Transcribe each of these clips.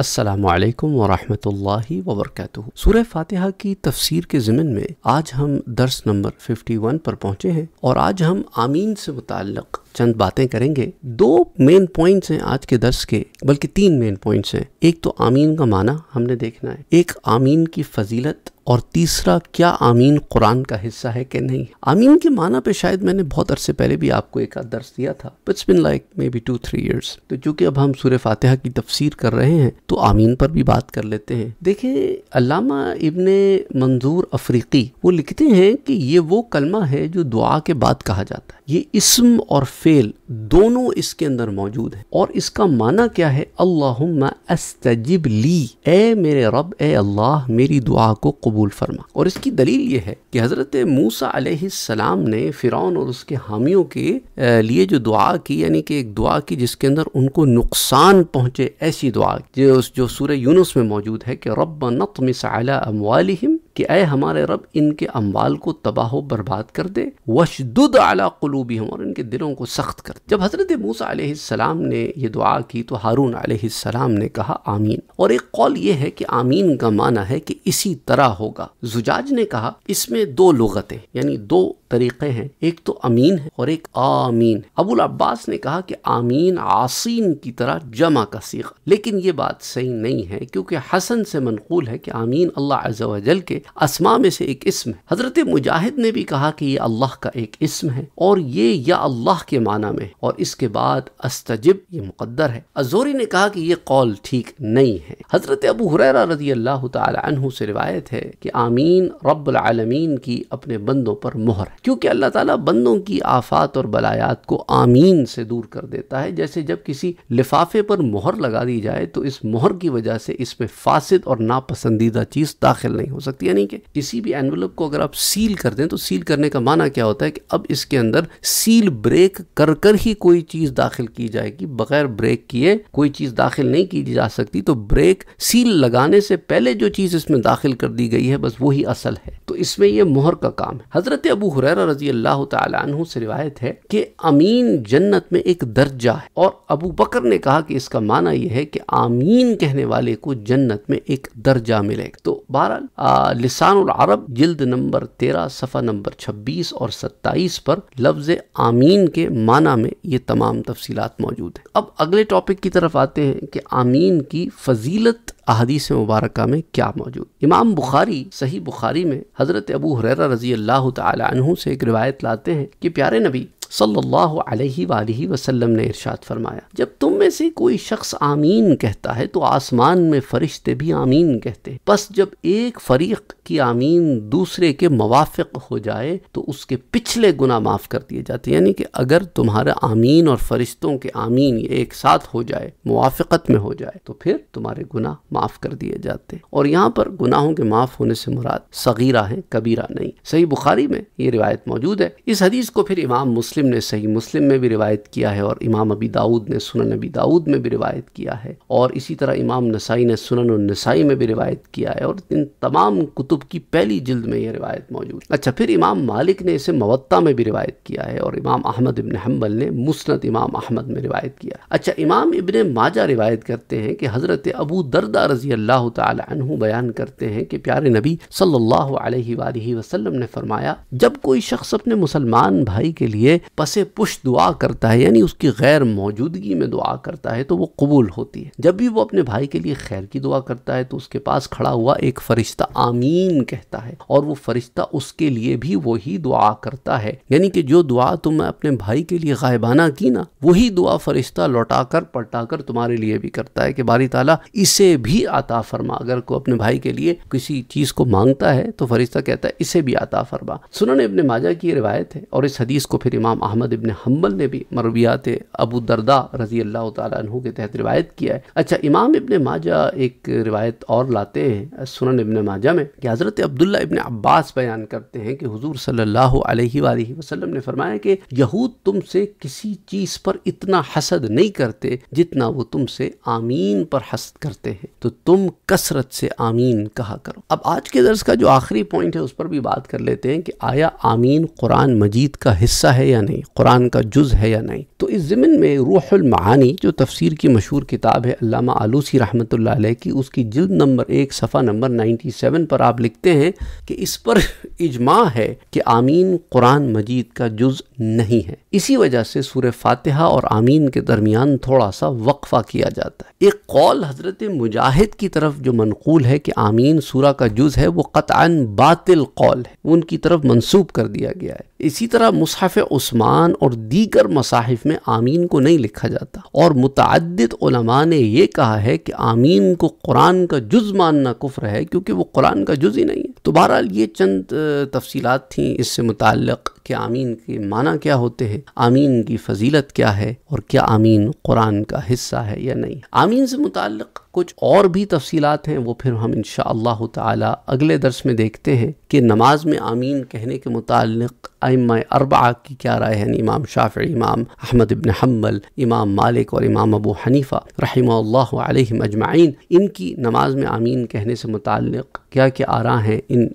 असलकम वरहि वबरक सूर्य फातिहा की तफसीर के ज़िमन में आज हम दर्स नंबर 51 पर पहुँचे हैं और आज हम आमीन से मुतक़ चंद बातें करेंगे दो मेन पॉइंट्स हैं आज के दर्श के बल्कि तीन मेन पॉइंट्स हैं एक तो आमीन का माना हमने देखना है एक आमीन की फजीलत और तीसरा क्या आमीन कुरान का हिस्सा है कि नहीं आमीन के माना पे शायद मैंने बहुत अरसे पहले भी आपको एक आध दर्स दिया था but it's been like maybe two three years तो चूंकि अब हम सूर्य फातिहा की तफसीर कर रहे हैं तो आमीन पर भी बात कर लेते हैं देखिए अलामा इबन मंजूर अफ्रीकी वो लिखते हैं कि ये वो कलमा है जो दुआ के बाद कहा जाता है ये इसम और फेल दोनों इसके अंदर मौजूद है और इसका माना क्या है अल्लाह अस्तजिब ली ए मेरे रब ए अल्लाह मेरी दुआ को कबूल फरमा और इसकी दलील ये है कि हज़रत मूसा सलाम ने फ़िरौन और उसके हामियों के लिए जो दुआ की यानी कि एक दुआ की जिसके अंदर उनको नुकसान पहुंचे ऐसी दुआ जो जो सूर्य यूनुस में मौजूद है कि रब नतम कि अय हमारे रब इनके अम्वाल को तबाह बर्बाद कर दे वशदुद आला कुलूबी हम और इनके दिलों को सख्त कर जब हज़रत मूसा सलाम ने यह दुआ की तो हारून सलाम ने कहा आमीन और एक कौल ये है कि आमीन का माना है कि इसी तरह होगा जुजाज ने कहा इसमें दो लुगतें यानी दो तरीक़े हैं एक तो अमीन है और एक आमीन है अबुल अब्बास ने कहा कि आमीन आसीन की तरह जमा का सीखा लेकिन ये बात सही नहीं है क्योंकि हसन से मनकूल है कि आमीन अल्लाह अजल के असमा में से एक इसम है हज़रत मुजाहिद ने भी कहा कि ये अल्लाह का एक इसम है और ये या अल्लाह के माना में है और इसके बाद अस्तजिब ये मुकदर है अजोरी ने कहा कि ये कौल ठीक नहीं है हज़रत अबू हुररा रजी अल्लाह तु से रिवायत है कि आमीन रबालमीन की अपने बंदों पर मोहर है क्योंकि अल्लाह ताला बंदों की आफात और बलायात को आमीन से दूर कर देता है जैसे जब किसी लिफाफे पर मोहर लगा दी जाए तो इस मोहर की वजह से इसमें फासिद और नापसंदीदा चीज़ दाखिल नहीं हो सकती यानी कि किसी भी एनवलप को अगर आप सील कर दें तो सील करने का माना क्या होता है कि अब इसके अंदर सील ब्रेक कर कर ही कोई चीज़ दाखिल की जाएगी बगैर ब्रेक किए कोई चीज़ दाखिल नहीं की जा सकती तो ब्रेक सील लगाने से पहले जो चीज़ इसमें दाखिल कर दी गई है बस वही असल है तो इसमें यह मोहर का काम है हज़रत अबू हुर हुरैर रजी अल्लाह तु से रिवायत है कि अमीन जन्नत में एक दर्जा है और अबू बकर ने कहा कि इसका माना यह है कि आमीन कहने वाले को जन्नत में एक दर्जा मिलेगा तो बहरहाल लिसान अरब जिल्द नंबर तेरह सफ़ा नंबर छब्बीस और सत्ताईस पर लफ्ज आमीन के माना में ये तमाम तफसीलात मौजूद है अब अगले टॉपिक की तरफ आते हैं कि आमीन की फजीलत अहदीस मुबारक में क्या मौजूद इमाम बुखारी सही बुखारी में हज़रत अबू हुररा रजी अल्लाह तु से एक रिवायत लाते हैं कि प्यारे नबी सल्लल्लाहु अलैहि वसल्लम ने इरशाद फरमाया जब तुम में से कोई शख्स आमीन कहता है तो आसमान में फरिश्ते भी आमीन कहते हैं बस जब एक फरीक की आमीन दूसरे के मवाफिक हो जाए तो उसके पिछले गुना माफ़ कर दिए जाते हैं यानी कि अगर तुम्हारा आमीन और फरिश्तों के आमीन एक साथ हो जाए मुआफ़त में हो जाए तो फिर तुम्हारे गुना माफ़ कर दिए जाते हैं और यहाँ पर गुनाहों के माफ़ होने से मुराद सगीरा है कबीरा नहीं सही बुखारी में ये रिवायत मौजूद है इस हदीस को फिर इमाम मुस्लिम ने सही मुस्लिम में भी रिवायत किया है और इमाम अबी दाऊद ने सुनन अबी दाऊद में भी रिवायत किया है और इसी तरह इमाम नसाई ने सुनन नसाई में भी रिवायत किया है और इन तमाम कुतुब कुतुब की पहली जिल्द में यह रिवायत मौजूद अच्छा फिर इमाम मालिक ने इसे मवत्ता में भी रिवायत किया है और इमाम अहमद इबन हम्बल ने मुस्त इमाम अहमद में रिवायत किया अच्छा इमाम इबन माजा रिवायत करते हैं कि हज़रत अबू दरदा रजी अल्लाह तु बयान करते हैं कि प्यारे नबी सल्लल्लाहु वसलम ने फरमाया जब कोई शख्स अपने मुसलमान भाई के लिए पसे पुश दुआ करता है यानी उसकी गैर मौजूदगी में दुआ करता है तो वो कबूल होती है जब भी वो अपने भाई के लिए खैर की दुआ करता है तो उसके पास खड़ा हुआ एक फरिश्ता आमीन आमीन कहता है और वो फरिश्ता उसके लिए भी वही दुआ करता है यानी कि जो दुआ तुमने अपने भाई के लिए गायबाना की ना वही दुआ फरिश्ता लौटाकर पलटाकर तुम्हारे लिए भी करता है कि बारी ताला इसे भी आता फरमा अगर को अपने भाई के लिए किसी चीज को मांगता है तो फरिश्ता कहता है इसे भी आता फरमा सुनने इबन माजा की रिवायत है और इस हदीस को फिर इमाम अहमद इबन हम्बल ने भी मरवियात अबू दरदा रजी अल्लाह तहु के तहत रिवायत किया है अच्छा इमाम इबन माजा एक रिवायत और लाते हैं सुनन इबन माजा में क्या हज़रत अब्दुल्ला इबन अब्बास बयान करते हैं कि हुजूर सल्लल्लाहु अलैहि वसल्लम ने फरमाया कि यहूद तुमसे किसी चीज़ पर इतना हसद नहीं करते जितना वो तुमसे आमीन पर हसद करते हैं तो तुम कसरत से आमीन कहा करो अब आज के दर्ज का जो आखिरी पॉइंट है उस पर भी बात कर लेते हैं कि आया आमीन कुरान मजीद का हिस्सा है या नहीं कुरान का जुज है या नहीं तो इस ज़मीन में रूहमानी जो तफसीर की मशहूर किताब है अल्लामा आलूसी रहमत की उसकी जिल्द नंबर एक सफ़ा नंबर नाइन्टी सेवन पर आप लिखते हैं कि इस पर इजमा है कि आमीन कुरान मजीद का जुज नहीं है इसी वजह से सूर्य फातिहा और आमीन के दरमियान थोड़ा सा वक्फा किया जाता है एक कौल हजरत मुजाहिद की तरफ जो मनकूल है कि आमीन सूरा का जुज है वो कतान बातिल कौल है उनकी तरफ मनसूब कर दिया गया है इसी तरह मुसहफ़ उस्मान और दीगर मसाहिफ में आमीन को नहीं लिखा जाता और मुतद ने यह कहा है कि आमीन को कुरान का जुज़ मानना कुफ्र है क्योंकि वो कुरान का जुज़ ही नहीं है तो बहरहाल ये चंद तफसीलात थी इससे मुतक़ कि आमीन के माना क्या होते हैं आमीन की फजीलत क्या है और क्या आमीन कुरान का हिस्सा है या नहीं आमीन से मुतल कुछ और भी तफसीलात हैं वो फिर हम इन ताला अगले दर्स में देखते हैं कि नमाज में आमीन कहने के मुतल अम अरबा की क्या राय है इमाम शाफ़ इमाम अहमद इबन हम्बल इमाम मालिक और इमाम अबू हनीफ़ा रही अजमाइन इनकी नमाज में आमीन कहने से मुतल क्या क्या आरा हैं इन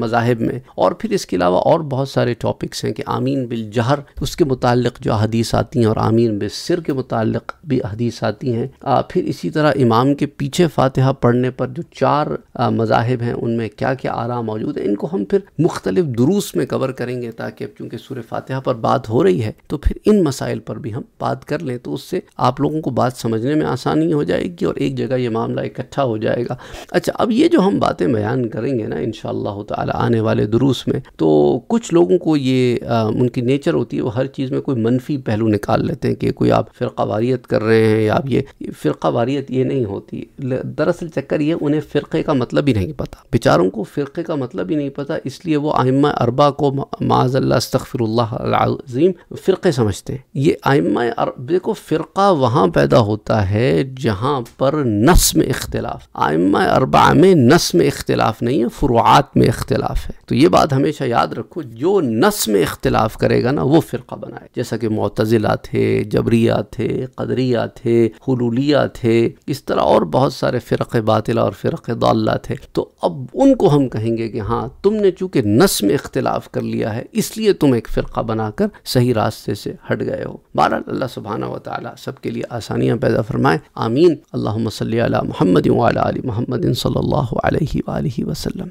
मज़ाहब में और फिर इसके अलावा और बहुत सारे टॉपिक टॉपिक्स हैं कि आमीन बिल जहर उसके मुतालिक जो हदीस आती हैं और आमीन बिल सिर के मुतालिक भी हदीस आती हैं फिर इसी तरह इमाम के पीछे फातिहा पढ़ने पर जो चार मजाहब हैं उनमें क्या क्या आरा मौजूद है इनको हम फिर मुख्तलिफ दुरूस में कवर करेंगे ताकि अब चूँकि सूर फातिहा पर बात हो रही है तो फिर इन मसाइल पर भी हम बात कर लें तो उससे आप लोगों को बात समझने में आसानी हो जाएगी और एक जगह ये मामला इकट्ठा हो जाएगा अच्छा अब ये जो हम बातें बयान करेंगे ना इन ताला आने वाले दुरूस में तो कुछ लोगों को ये आ, उनकी नेचर होती है वो हर चीज़ में कोई मनफी पहलू निकाल लेते हैं कि कोई आप फ़िरका वारियत कर रहे हैं या आप ये फ़िरका वारियत ये नहीं होती दरअसल चक्कर ये उन्हें फ़िरक़े का मतलब ही नहीं पता बेचारों को फ़िरक़े का मतलब ही नहीं पता इसलिए वो आइम्मा अरबा को माजल्ला तखफ़रल्लाज़ीम फ़िरक़े समझते हैं ये आइम्मा देखो फ़िरका वहाँ पैदा होता है जहाँ पर नस में इख्तलाफ आइम्मा अरबा में नस में इख्तलाफ नहीं है फ़ुरुआत में इख्तलाफ है तो ये बात हमेशा याद रखो जो नस नस में इख्तलाफ करेगा ना वो फ़िरका बनाए जैसा कि मतजिला थे जबरिया थे कदरिया थे हलूलिया थे इस तरह और बहुत सारे फ़िरक़ बातिला और फ़िरक़ दाल्ला थे तो अब उनको हम कहेंगे कि हाँ तुमने चूँकि नस में इख्तलाफ कर लिया है इसलिए तुम एक फ़िरका बनाकर सही रास्ते से हट गए हो बहरहाल अल्लाह सुबहाना व सब सबके लिए आसानियाँ पैदा फरमाएँ आमीन अल्लाह सल महमद वाली महमद वसलम